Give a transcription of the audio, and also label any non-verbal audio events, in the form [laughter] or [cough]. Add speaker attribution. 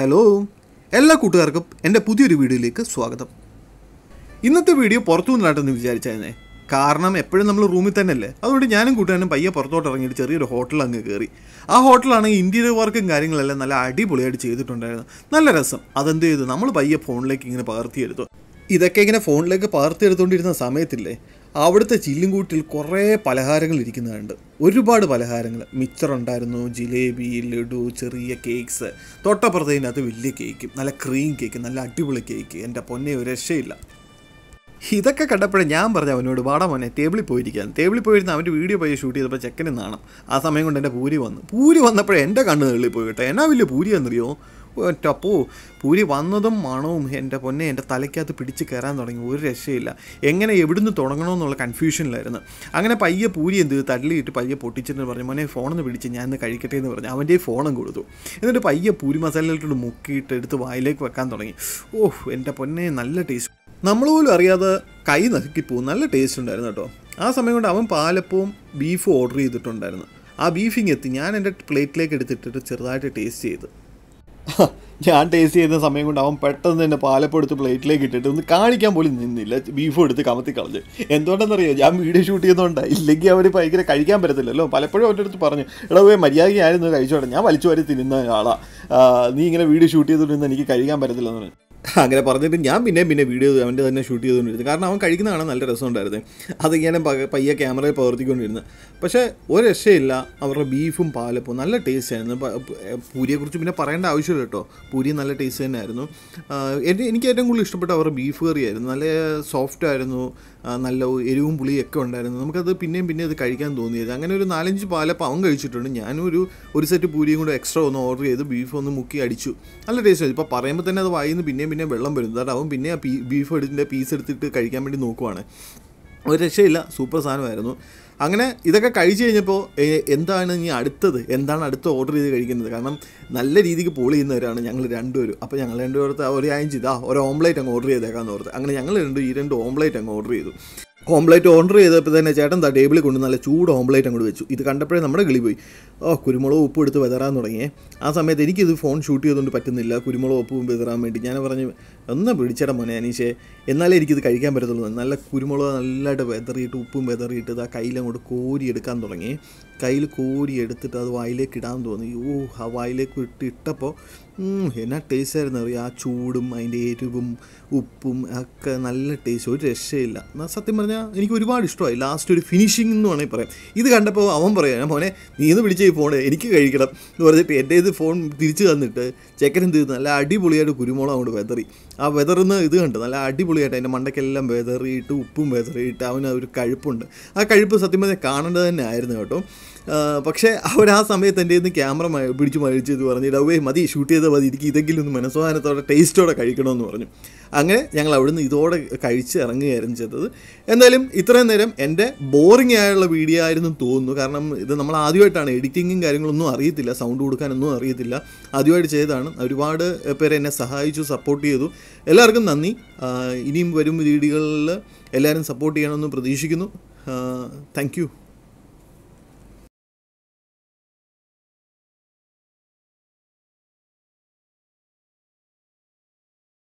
Speaker 1: hello എല്ലാ കൂട്ടുകാർക്കും എൻ്റെ പുതിയൊരു വീഡിയോയിലേക്ക് സ്വാഗതം ഇന്നത്തെ വീഡിയോ പുറത്തു നിന്നാട്ടെന്ന് വിചാരിച്ചായിരുന്നേ കാരണം എപ്പോഴും നമ്മൾ റൂമിൽ തന്നെ അല്ലേ അതുകൊണ്ട് ഞാനും കൂട്ടുകാരനും പയ്യെ പുറത്തോട്ട് ഇറങ്ങിയിട്ട് ചെറിയൊരു ഹോട്ടൽ അങ്ങ് കയറി ആ ഹോട്ടലാണെങ്കിൽ ഇൻറ്റീരിയർ വർക്കും കാര്യങ്ങളെല്ലാം നല്ല അടിപൊളിയായിട്ട് ചെയ്തിട്ടുണ്ടായിരുന്നു നല്ല രസം അതെന്ത് ചെയ്തു നമ്മൾ പയ്യെ ഫോണിലേക്ക് ഇങ്ങനെ പകർത്തിയെടുത്തു ഇതൊക്കെ ഇങ്ങനെ ഫോണിലേക്ക് പകർത്തിയെടുത്തുകൊണ്ടിരുന്ന സമയത്തില്ലേ അവിടുത്തെ ചില്ലുംകൂട്ടിൽ കുറേ പലഹാരങ്ങൾ ഇരിക്കുന്നുണ്ട് ഒരുപാട് പലഹാരങ്ങൾ മിച്ചറുണ്ടായിരുന്നു ജിലേബി ലഡു ചെറിയ കേക്ക്സ് തൊട്ടപ്പുറത്തതിനകത്ത് വലിയ കേക്ക് നല്ല ക്രീം കേക്ക് നല്ല അടിപൊളി കേക്ക് എൻ്റെ പൊന്നെ ഒരു രക്ഷയില്ല ഇതൊക്കെ കണ്ടപ്പോഴേ ഞാൻ പറഞ്ഞു അവനോട് വാടാ മോനെ ടേബിളിൽ പോയിരിക്കാൻ ടേബിളിൽ പോയിരുന്ന അവൻ്റെ വീഡിയോ പോയി ഷൂട്ട് ചെയ്തപ്പോൾ ചെക്കനെന്നാണ് ആ സമയം കൊണ്ട് എൻ്റെ പൂരി വന്നു പൂരി വന്നപ്പോഴേ എൻ്റെ കണ്ണ് തള്ളി പോയി കേട്ടോ എന്നാ വലിയ പൂരി എന്നറിയോ അപ്പോൾ പുലി വന്നതും മണവും എൻ്റെ പൊന്നെ എൻ്റെ തലയ്ക്കകത്ത് പിടിച്ച് കയറാൻ തുടങ്ങി ഒരു രക്ഷയില്ല എങ്ങനെ എവിടുന്ന് തുടങ്ങണമെന്നുള്ള കൺഫ്യൂഷനിലായിരുന്നു അങ്ങനെ പയ്യെ പൂരി എന്ത് തള്ളിയിട്ട് പയ്യെ പൊട്ടിച്ചിട്ട് പറഞ്ഞു മോനെ ഫോണൊന്ന് പിടിച്ച് ഞാൻ ഇന്ന് കഴിക്കട്ടെ എന്ന് പറഞ്ഞു അവൻ്റെ ഫോണും കൊടുത്തു എന്നിട്ട് പയ്യെ പൂരി മസാലയിലോട്ട് മുക്കിയിട്ട് എടുത്ത് വായിലേക്ക് വെക്കാൻ തുടങ്ങി ഓഹ് എൻ്റെ പൊന്നെ നല്ല ടേസ്റ്റ് നമ്മൾ പോലും അറിയാതെ കൈ നക്കിപ്പോവും നല്ല ടേസ്റ്റ് ഉണ്ടായിരുന്നു കേട്ടോ ആ സമയം കൊണ്ട് അവൻ പാലപ്പവും ബീഫും ഓർഡർ ചെയ്തിട്ടുണ്ടായിരുന്നു ആ ബീഫിങ് എത്തി ഞാൻ എൻ്റെ പ്ലേറ്റിലേക്ക് എടുത്തിട്ടിട്ട് ചെറുതായിട്ട് ടേസ്റ്റ് ചെയ്ത് [laughs] ഞാൻ ടേസ്റ്റ് ചെയ്യുന്ന സമയം കൊണ്ട് അവൻ പെട്ടെന്ന് തന്നെ പാലപ്പെടുത്ത് പ്ലേറ്റിലേക്ക് ഇട്ടിട്ട് ഒന്ന് കാണിക്കാൻ പോലും നിന്നില്ല ബീഫ് എടുത്ത് കമത്തി കളഞ്ഞ് എന്തുകൊണ്ടെന്നറിയോ ഞാൻ വീഡിയോ ഷൂട്ട് ചെയ്യുന്നതുകൊണ്ട് ഇല്ലെങ്കിൽ അവർ ഭയങ്കര കഴിക്കാൻ പറ്റത്തില്ലല്ലോ പലപ്പോഴും അവൻ്റെ അടുത്ത് പറഞ്ഞു എടാ പോയി മര്യാദ ഞാനിന്ന് കഴിച്ചോട്ടെ ഞാൻ വലിച്ചു വരെ തിന്നുന്ന ആളാണ് നീ ഇങ്ങനെ വീഡിയോ ഷൂട്ട് ചെയ്തുകൊണ്ടിരുന്ന എനിക്ക് കഴിക്കാൻ പറ്റത്തില്ലെന്ന് പറഞ്ഞു അങ്ങനെ പറഞ്ഞിട്ട് ഞാൻ പിന്നെ പിന്നെ വീഡിയോ അവൻ്റെ തന്നെ ഷൂട്ട് ചെയ്തുകൊണ്ടിരുന്നു കാരണം അവൻ കഴിക്കുന്ന കാണാൻ നല്ല രസമുണ്ടായിരുന്നു അത് ഇങ്ങനെ പയ്യെ ക്യാമറയിൽ പകർത്തിക്കൊണ്ടിരുന്നു പക്ഷേ ഒരു രക്ഷയില്ല അവരുടെ ബീഫും പാലപ്പവും നല്ല ടേസ്റ്റ് ആയിരുന്നു പൂരിയെക്കുറിച്ച് പിന്നെ പറയേണ്ട ആവശ്യമില്ല കേട്ടോ പൂരി നല്ല ടേസ്റ്റ് ആയിരുന്നു എൻ്റെ എനിക്ക് ഏറ്റവും കൂടുതൽ ഇഷ്ടപ്പെട്ട അവരുടെ ബീഫ് കറിയായിരുന്നു നല്ല സോഫ്റ്റ് ആയിരുന്നു നല്ല എരിവും പുളിയും ഒക്കെ ഉണ്ടായിരുന്നു നമുക്കത് പിന്നെയും പിന്നെ അത് കഴിക്കാൻ തോന്നിയത് അങ്ങനെ ഒരു നാലഞ്ച് പാലപ്പം അവൻ കഴിച്ചിട്ടുണ്ട് ഒരു ഒരു സെറ്റ് പൂരിയും കൂടെ എക്സ്ട്രാ ഒന്ന് ഓർഡർ ചെയ്ത് ബീഫ് ഒന്ന് മുക്കി അടിച്ചു നല്ല ടേസ്റ്റ് ആയിരുന്നു ഇപ്പോൾ പറയുമ്പോൾ തന്നെ അത് വായിന്ന് പിന്നെയും പിന്നെയും പിന്നെയും വെള്ളം വരും എന്നിട്ട് അവൻ പിന്നെ ആ പീ ബീഫ് എടുത്തിൻ്റെ പീസ് എടുത്തിട്ട് കഴിക്കാൻ വേണ്ടി നോക്കുവാണ് ഒരു രക്ഷയില്ല സൂപ്പർ സാധനമായിരുന്നു അങ്ങനെ ഇതൊക്കെ കഴിച്ചു കഴിഞ്ഞപ്പോൾ എന്താണ് ഇനി അടുത്തത് എന്താണ് അടുത്ത ഓർഡർ ചെയ്ത് കഴിക്കുന്നത് കാരണം നല്ല രീതിക്ക് പോളി ചെയ്യുന്നവരാണ് ഞങ്ങൾ രണ്ടുപേരും അപ്പോൾ ഞങ്ങൾ രണ്ടുപേരത്തെ ഒരു കാര്യം ചെയ്താൽ ഒരു ഓംലേറ്റ് അങ്ങ് ഓർഡർ ചെയ്തേക്കാമെന്ന് ഓർത്ത് അങ്ങനെ ഞങ്ങൾ രണ്ടും ഈ രണ്ട് ഓംലേറ്റ് അങ്ങ് ഓർഡർ ചെയ്തു ഓംപ്ലേറ്റ് ഓർഡർ ചെയ്തപ്പോൾ തന്നെ ചേട്ടൻ എന്താ ടേബിളിൽ കൊണ്ട് നല്ല ചൂട് ഓംപ്ലേറ്റ് അങ്ങോട്ട് വെച്ചു ഇത് കണ്ടപ്പോഴേ നമ്മുടെ കിളി പോയി ഓ കുരുമുളക് ഉപ്പ് എടുത്ത് വിതറാൻ തുടങ്ങിയേ ആ സമയത്ത് എനിക്കിത് ഫോൺ ഷൂട്ട് ചെയ്തുകൊണ്ട് പറ്റുന്നില്ല കുരുമുളക് ഉപ്പ് വിതറാൻ വേണ്ടി ഞാൻ പറഞ്ഞു ഒന്ന് പിടിച്ചട മോനെ അനീഷേ എന്നാലേ എനിക്കിത് കഴിക്കാൻ പറ്റത്തുള്ളൂ നല്ല കുരുമുളക് നല്ലതായിട്ട് വെതറിയിട്ട് ഉപ്പും വെതറിയിട്ട് ഇത് ആ കയ്യിലങ്ങോട്ട് എടുക്കാൻ തുടങ്ങി കയ്യിൽ എടുത്തിട്ട് അത് വായിലേക്ക് ഇടാൻ തോന്നി ഓ ആ വായിലേക്ക് ഇട്ട് ഇട്ടപ്പോൾ എന്നാ ടേസ്റ്റ് ആയിരുന്നു അറിയാം ആ ചൂടും അതിൻ്റെ എരിവും ഉപ്പും ഒക്കെ നല്ല ടേസ്റ്റ് ഒരു രക്ഷയില്ല സത്യം പറഞ്ഞാൽ എനിക്ക് ഒരുപാട് ഇഷ്ടമായി ലാസ്റ്റ് ഒരു ഫിനിഷിംഗ് എന്ന് വേണമെങ്കിൽ പറയാം ഇത് കണ്ടപ്പോൾ അവൻ പറയാം മോനെ നീ ഇത് പിടിച്ച ഈ ഫോൺ എനിക്ക് കഴിക്കണം എന്ന് പറഞ്ഞിട്ട് എൻ്റെ ഇത് ഫോൺ തിരിച്ചു തന്നിട്ട് ചെക്കൻ തീർന്ന് നല്ല അടിപൊളിയായിട്ട് കുരുമുളക് അങ്ങോട്ട് വെതറി ആ വെതറുന്ന ഇത് കണ്ട് നല്ല അടിപൊളിയായിട്ട് അതിൻ്റെ മണ്ടയ്ക്കെല്ലാം വെതറിയിട്ട് ഉപ്പും വെതറിയിട്ട് അവന് ഒരു കഴുപ്പുണ്ട് ആ കഴുപ്പ് സത്യം പറഞ്ഞാൽ കാണേണ്ടത് തന്നെ ആയിരുന്നു കേട്ടോ പക്ഷേ അവർ ആ സമയത്ത് എൻ്റെ നിന്ന് ക്യാമറ പിടിച്ച് എന്ന് പറഞ്ഞിട്ട് അവയെ മതി ഷൂട്ട് ചെയ്താൽ മതി എനിക്ക് ഇതെങ്കിലും ഒന്ന് മനസ്സോഹാനത്തോടെ ടേസ്റ്റോടെ കഴിക്കണമെന്ന് പറഞ്ഞു അങ്ങനെ ഞങ്ങൾ അവിടുന്ന് ഇതോടെ കഴിച്ച് ഇറങ്ങുകയായിരുന്നു ചെയ്തത് എന്തായാലും ഇത്രയും നേരം എൻ്റെ ബോറിംഗ് ആയുള്ള വീഡിയോ ആയിരുന്നു തോന്നുന്നു കാരണം ഇത് നമ്മൾ ആദ്യമായിട്ടാണ് എഡിറ്റിങ്ങും കാര്യങ്ങളൊന്നും അറിയത്തില്ല സൗണ്ട് കൊടുക്കാനൊന്നും അറിയത്തില്ല ആദ്യമായിട്ട് ചെയ്തതാണ് ഒരുപാട് പേരെ എന്നെ സഹായിച്ചു സപ്പോർട്ട് ചെയ്തു എല്ലാവർക്കും നന്ദി ഇനിയും വരും വീഡിയോകളിൽ എല്ലാവരും സപ്പോർട്ട് ചെയ്യണമെന്ന് പ്രതീക്ഷിക്കുന്നു താങ്ക്